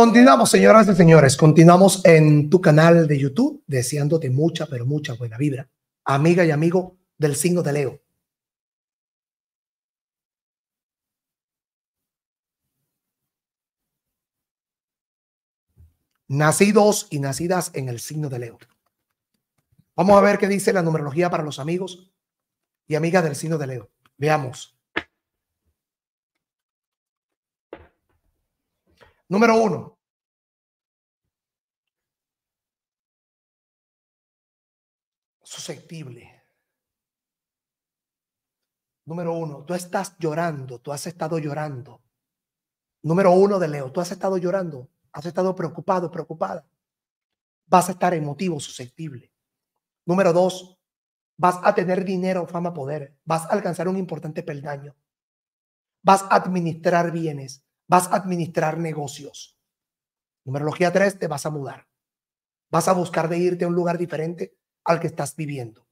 Continuamos, señoras y señores, continuamos en tu canal de YouTube, deseándote mucha, pero mucha buena vibra, amiga y amigo del signo de Leo. Nacidos y nacidas en el signo de Leo. Vamos a ver qué dice la numerología para los amigos y amigas del signo de Leo. Veamos. Número uno, susceptible. Número uno, tú estás llorando, tú has estado llorando. Número uno de Leo, tú has estado llorando, has estado preocupado, preocupada. Vas a estar emotivo, susceptible. Número dos, vas a tener dinero, fama, poder. Vas a alcanzar un importante peldaño. Vas a administrar bienes, vas a administrar negocios. Numerología tres, te vas a mudar. Vas a buscar de irte a un lugar diferente al que estás viviendo.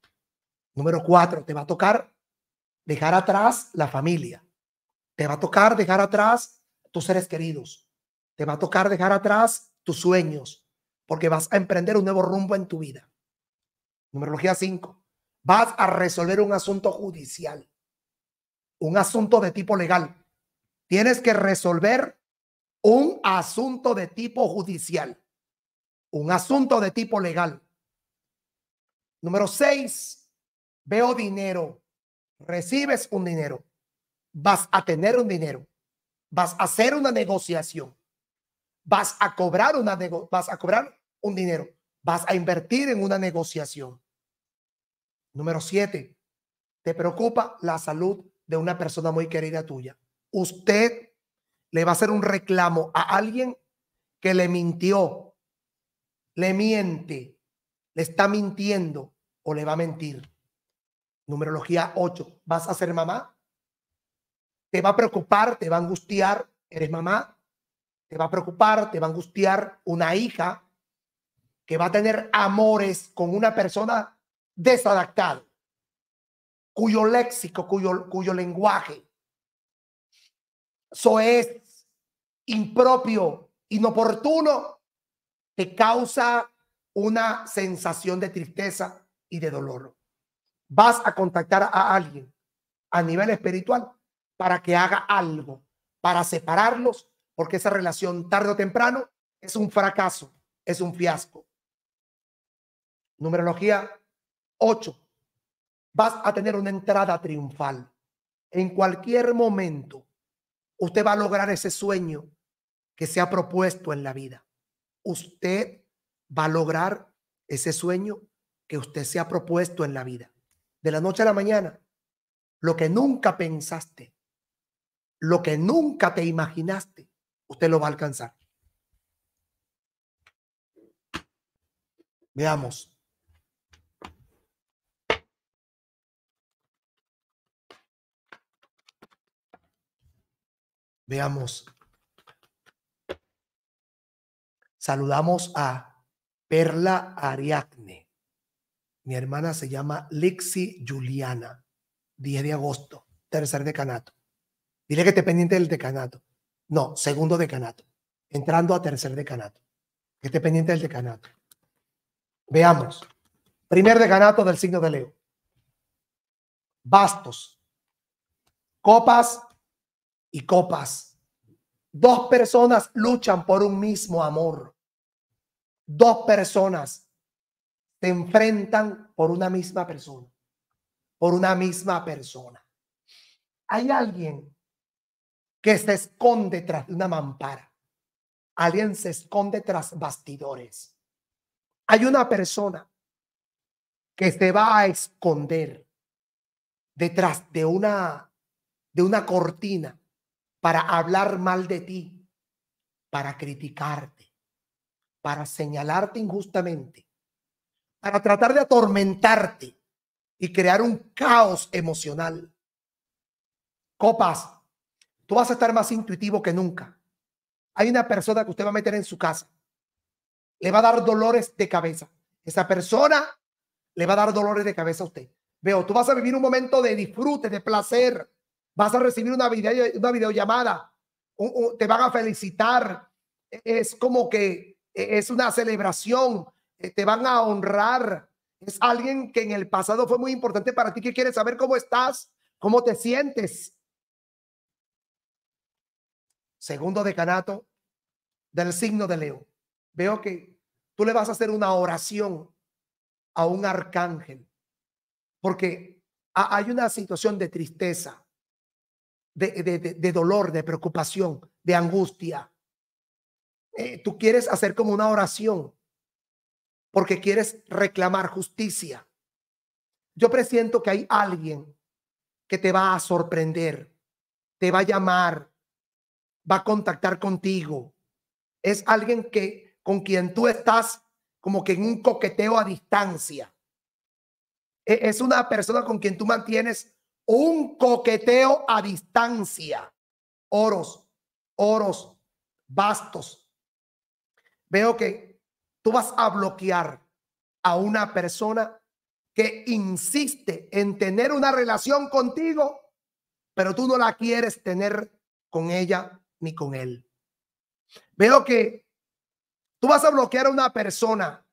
Número cuatro, te va a tocar dejar atrás la familia. Te va a tocar dejar atrás tus seres queridos. Te va a tocar dejar atrás tus sueños, porque vas a emprender un nuevo rumbo en tu vida. Numerología cinco Vas a resolver un asunto judicial, un asunto de tipo legal. Tienes que resolver un asunto de tipo judicial, un asunto de tipo legal. Número seis, veo dinero. Recibes un dinero. Vas a tener un dinero. Vas a hacer una negociación. Vas a cobrar una vas a cobrar un dinero. Vas a invertir en una negociación. Número siete, te preocupa la salud de una persona muy querida tuya. Usted le va a hacer un reclamo a alguien que le mintió, le miente, le está mintiendo o le va a mentir. Numerología 8. ¿Vas a ser mamá? ¿Te va a preocupar? ¿Te va a angustiar? ¿Eres mamá? ¿Te va a preocupar? ¿Te va a angustiar una hija que va a tener amores con una persona desadaptada, cuyo léxico, cuyo, cuyo lenguaje eso es impropio, inoportuno, te causa una sensación de tristeza y de dolor. Vas a contactar a alguien a nivel espiritual para que haga algo, para separarlos, porque esa relación tarde o temprano es un fracaso, es un fiasco. Numerología 8. Vas a tener una entrada triunfal. En cualquier momento, usted va a lograr ese sueño que se ha propuesto en la vida. Usted va a lograr ese sueño que usted se ha propuesto en la vida. De la noche a la mañana, lo que nunca pensaste, lo que nunca te imaginaste, usted lo va a alcanzar. Veamos. Veamos. Saludamos a Perla Ariadne, Mi hermana se llama Lixi Juliana, 10 de agosto, tercer decanato. Dile que esté pendiente del decanato. No, segundo decanato. Entrando a tercer decanato. Que esté pendiente del decanato. Veamos. Primer decanato del signo de Leo. Bastos. Copas y copas. Dos personas luchan por un mismo amor dos personas se enfrentan por una misma persona, por una misma persona. Hay alguien que se esconde tras una mampara, alguien se esconde tras bastidores. Hay una persona que se va a esconder detrás de una de una cortina para hablar mal de ti, para criticarte para señalarte injustamente, para tratar de atormentarte y crear un caos emocional. Copas, tú vas a estar más intuitivo que nunca. Hay una persona que usted va a meter en su casa. Le va a dar dolores de cabeza. Esa persona le va a dar dolores de cabeza a usted. Veo, tú vas a vivir un momento de disfrute, de placer. Vas a recibir una, video, una videollamada. te van a felicitar. Es como que e-, es una celebración, eh, te van a honrar. Es alguien que en el pasado fue muy importante para ti, que quiere saber cómo estás, cómo te sientes. Segundo decanato del signo de Leo. Veo que tú le vas a hacer una oración a un arcángel, porque hay una situación de tristeza, de, de dolor, de preocupación, de angustia eh, tú quieres hacer como una oración porque quieres reclamar justicia. Yo presiento que hay alguien que te va a sorprender, te va a llamar, va a contactar contigo. Es alguien que con quien tú estás como que en un coqueteo a distancia. E, es una persona con quien tú mantienes un coqueteo a distancia. Oros, oros, bastos, veo que tú vas a bloquear a una persona que insiste en tener una relación contigo, pero tú no la quieres tener con ella ni con él. Veo que tú vas a bloquear a una persona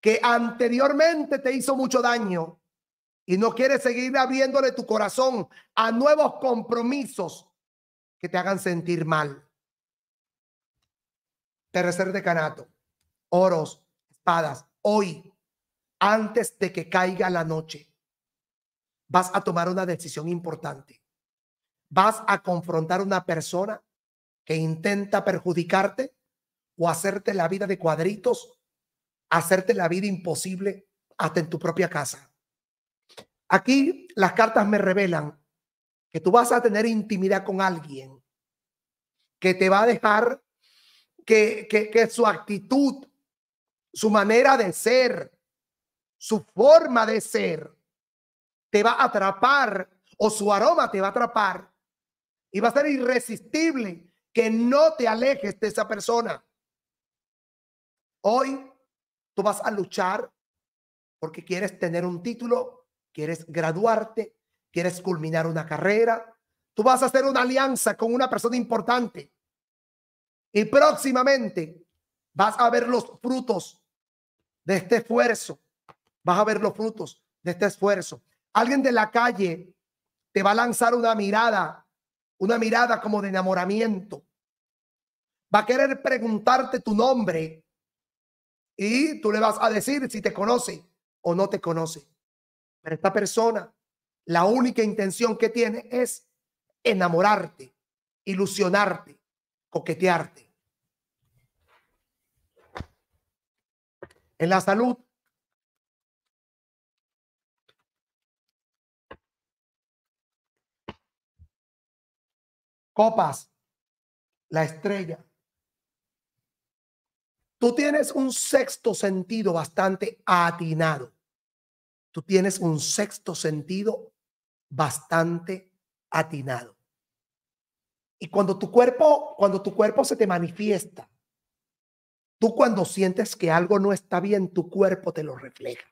que anteriormente te hizo mucho daño y no quieres seguir abriéndole tu corazón a nuevos compromisos que te hagan sentir mal tercer decanato, oros, espadas, hoy, antes de que caiga la noche, vas a tomar una decisión importante. Vas a confrontar a una persona que intenta perjudicarte o hacerte la vida de cuadritos, hacerte la vida imposible hasta en tu propia casa. Aquí las cartas me revelan que tú vas a tener intimidad con alguien que te va a dejar que, su actitud, su manera de ser, su forma de ser, te va a atrapar o su aroma te va a atrapar y va a ser irresistible que no te alejes de esa persona. Hoy tú vas a luchar porque quieres tener un título, quieres graduarte, quieres culminar una carrera. Tú vas a hacer una alianza con una persona importante y próximamente vas a ver los frutos de este esfuerzo. Vas a ver los frutos de este esfuerzo. Alguien de la calle te va a lanzar una mirada, una mirada como de enamoramiento. Va a querer preguntarte tu nombre y tú le vas a decir si te conoce o no te conoce. Pero esta persona, la única intención que tiene es enamorarte, ilusionarte, coquetearte. en la salud. Copas, la estrella. Tú tienes un sexto sentido bastante atinado. Tú tienes un sexto sentido bastante atinado. Y cuando tu cuerpo, cuando tu cuerpo se te manifiesta Tú cuando sientes que algo no está bien, tu cuerpo te lo refleja.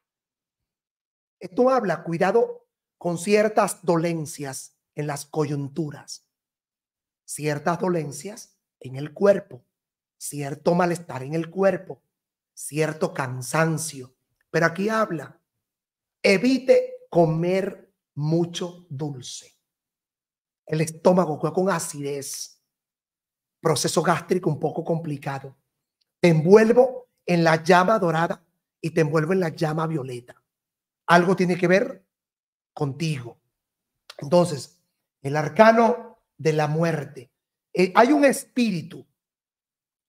Esto habla, cuidado con ciertas dolencias en las coyunturas, ciertas dolencias en el cuerpo, cierto malestar en el cuerpo, cierto cansancio. Pero aquí habla, evite comer mucho dulce. El estómago con acidez, proceso gástrico un poco complicado te envuelvo en la llama dorada y te envuelvo en la llama violeta. Algo tiene que ver contigo. Entonces, el arcano de la muerte. Eh, hay un espíritu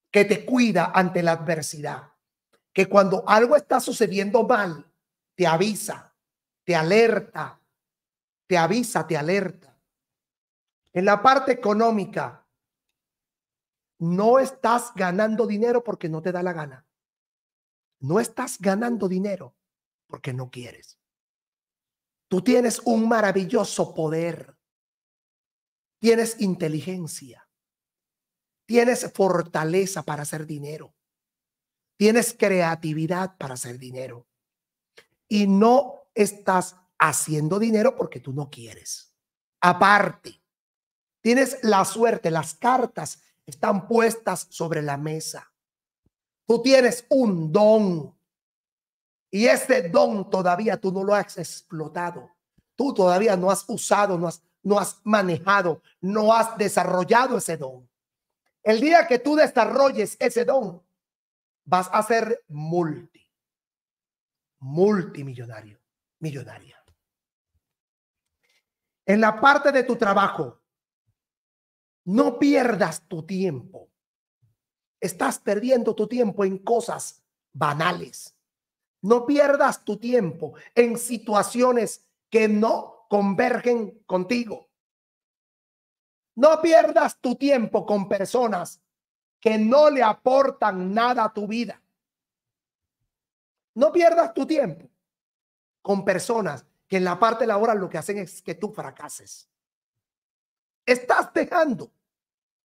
que te cuida ante la adversidad, que cuando algo está sucediendo mal, te avisa, te alerta, te avisa, te alerta. En la parte económica, no estás ganando dinero porque no te da la gana. No estás ganando dinero porque no quieres. Tú tienes un maravilloso poder. Tienes inteligencia. Tienes fortaleza para hacer dinero. Tienes creatividad para hacer dinero. Y no estás haciendo dinero porque tú no quieres. Aparte, tienes la suerte, las cartas están puestas sobre la mesa. Tú tienes un don y ese don todavía tú no lo has explotado. Tú todavía no has usado, no has, no has manejado, no has desarrollado ese don. El día que tú desarrolles ese don, vas a ser multi, multimillonario, millonaria. En la parte de tu trabajo, no pierdas tu tiempo. Estás perdiendo tu tiempo en cosas banales. No pierdas tu tiempo en situaciones que no convergen contigo. No pierdas tu tiempo con personas que no le aportan nada a tu vida. No pierdas tu tiempo con personas que en la parte laboral lo que hacen es que tú fracases estás dejando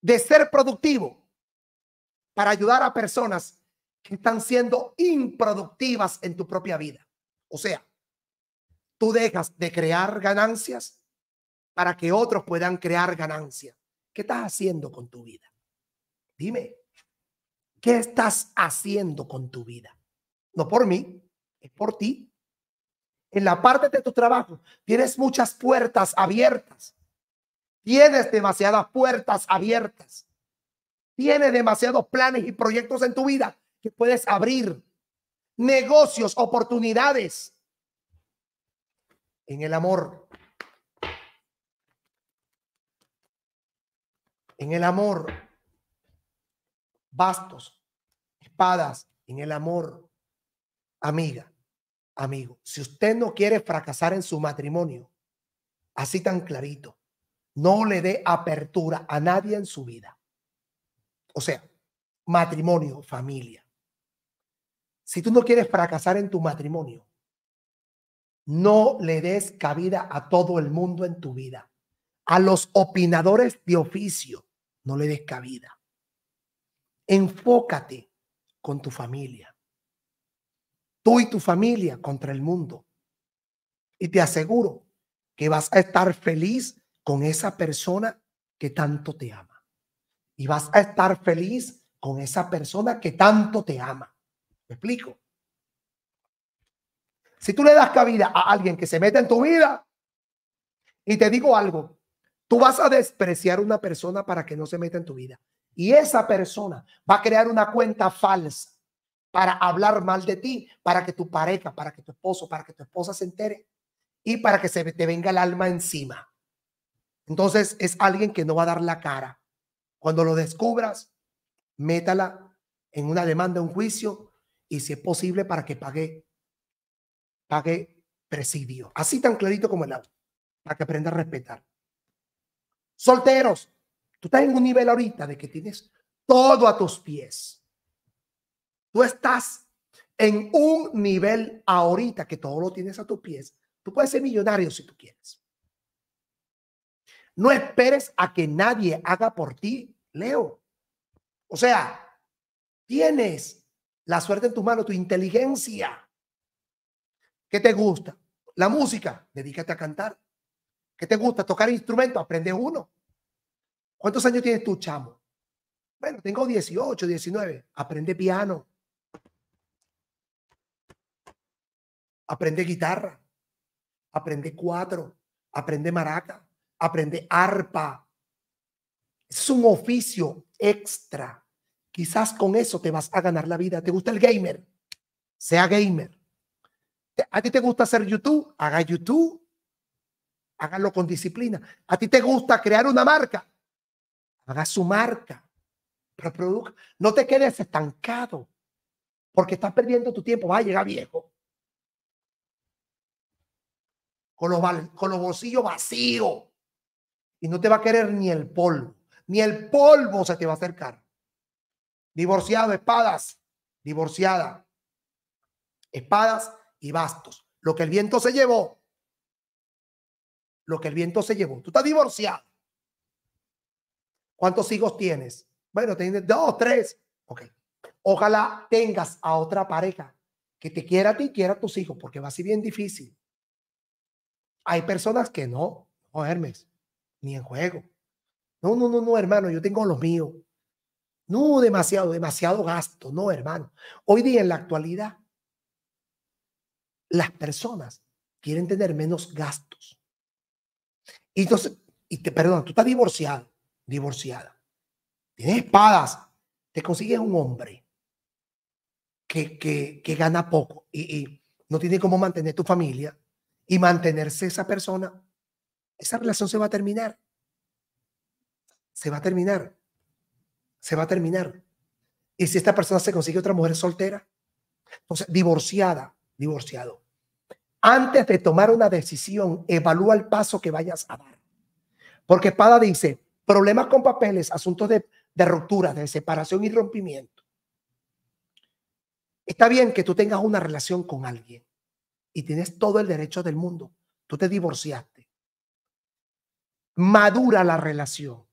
de ser productivo para ayudar a personas que están siendo improductivas en tu propia vida. O sea, tú dejas de crear ganancias para que otros puedan crear ganancias. ¿Qué estás haciendo con tu vida? Dime, ¿qué estás haciendo con tu vida? No por mí, es por ti. En la parte de tu trabajo tienes muchas puertas abiertas Tienes demasiadas puertas abiertas. Tienes demasiados planes y proyectos en tu vida que puedes abrir. Negocios, oportunidades. En el amor. En el amor. Bastos, espadas. En el amor. Amiga, amigo. Si usted no quiere fracasar en su matrimonio, así tan clarito no le dé apertura a nadie en su vida. O sea, matrimonio, familia. Si tú no quieres fracasar en tu matrimonio, no le des cabida a todo el mundo en tu vida. A los opinadores de oficio, no le des cabida. Enfócate con tu familia. Tú y tu familia contra el mundo. Y te aseguro que vas a estar feliz con esa persona que tanto te ama. Y vas a estar feliz con esa persona que tanto te ama. ¿Me explico? Si tú le das cabida a alguien que se mete en tu vida, y te digo algo, tú vas a despreciar una persona para que no se meta en tu vida. Y esa persona va a crear una cuenta falsa para hablar mal de ti, para que tu pareja, para que tu esposo, para que tu esposa se entere y para que se te venga el alma encima. Entonces es alguien que no va a dar la cara. Cuando lo descubras, métala en una demanda, un juicio, y si es posible, para que pague, pague presidio. Así tan clarito como el agua, para que aprenda a respetar. Solteros, tú estás en un nivel ahorita de que tienes todo a tus pies. Tú estás en un nivel ahorita que todo lo tienes a tus pies. Tú puedes ser millonario si tú quieres. No esperes a que nadie haga por ti, Leo. O sea, tienes la suerte en tus manos, tu inteligencia. ¿Qué te gusta? La música, dedícate a cantar. ¿Qué te gusta? Tocar instrumento, aprende uno. ¿Cuántos años tienes tú, chamo? Bueno, tengo 18, 19. Aprende piano. Aprende guitarra. Aprende cuatro. Aprende maraca aprende arpa. Es un oficio extra. Quizás con eso te vas a ganar la vida. ¿Te gusta el gamer? Sea gamer. ¿A ti te gusta hacer YouTube? Haga YouTube. Hágalo con disciplina. ¿A ti te gusta crear una marca? Haga su marca. No te quedes estancado porque estás perdiendo tu tiempo. va a llegar viejo. Con los, con los bolsillos vacíos y no te va a querer ni el polvo, ni el polvo se te va a acercar. Divorciado, espadas, divorciada, espadas y bastos. Lo que el viento se llevó, lo que el viento se llevó. Tú estás divorciado. ¿Cuántos hijos tienes? Bueno, tienes dos, tres. Ok. Ojalá tengas a otra pareja que te quiera a ti y quiera a tus hijos, porque va a ser bien difícil. Hay personas que no, no, Hermes ni en juego. No, no, no, no, hermano, yo tengo los míos. No, demasiado, demasiado gasto. No, hermano. Hoy día en la actualidad, las personas quieren tener menos gastos. Y entonces, y te, perdón, tú estás divorciado, divorciada. Tienes espadas. Te consigues un hombre que, gana poco y, y no tiene cómo mantener tu familia y mantenerse esa persona esa relación se va a terminar. Se va a terminar. Se va a terminar. Y si esta persona se consigue otra mujer soltera, entonces divorciada, divorciado. Antes de tomar una decisión, evalúa el paso que vayas a dar. Porque Espada dice, problemas con papeles, asuntos de, de ruptura, de separación y rompimiento. Está bien que tú tengas una relación con alguien y tienes todo el derecho del mundo. Tú te divorciaste madura la relación.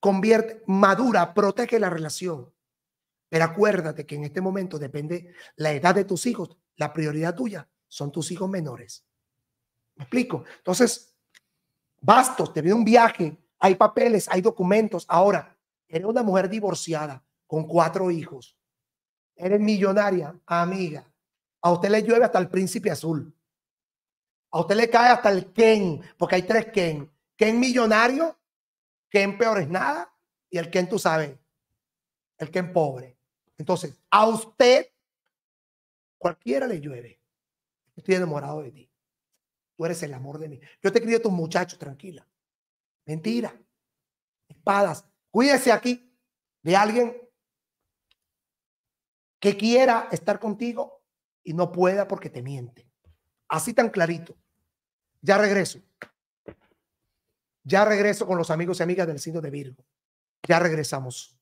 Convierte, madura, protege la relación. Pero acuérdate que en este momento depende la edad de tus hijos, la prioridad tuya son tus hijos menores. ¿Me explico? Entonces, bastos, te viene un viaje, hay papeles, hay documentos. Ahora, eres una mujer divorciada con cuatro hijos. Eres millonaria, amiga. A usted le llueve hasta el príncipe azul. A usted le cae hasta el Ken, porque hay tres Ken. Quién millonario, quién peor es nada y el que tú sabes, el que en pobre. Entonces, a usted cualquiera le llueve. Estoy enamorado de ti. Tú eres el amor de mí. Yo te crío a tus muchachos, tranquila. Mentira. Espadas. Cuídese aquí de alguien que quiera estar contigo y no pueda porque te miente. Así tan clarito. Ya regreso. Ya regreso con los amigos y amigas del signo de Virgo. Ya regresamos.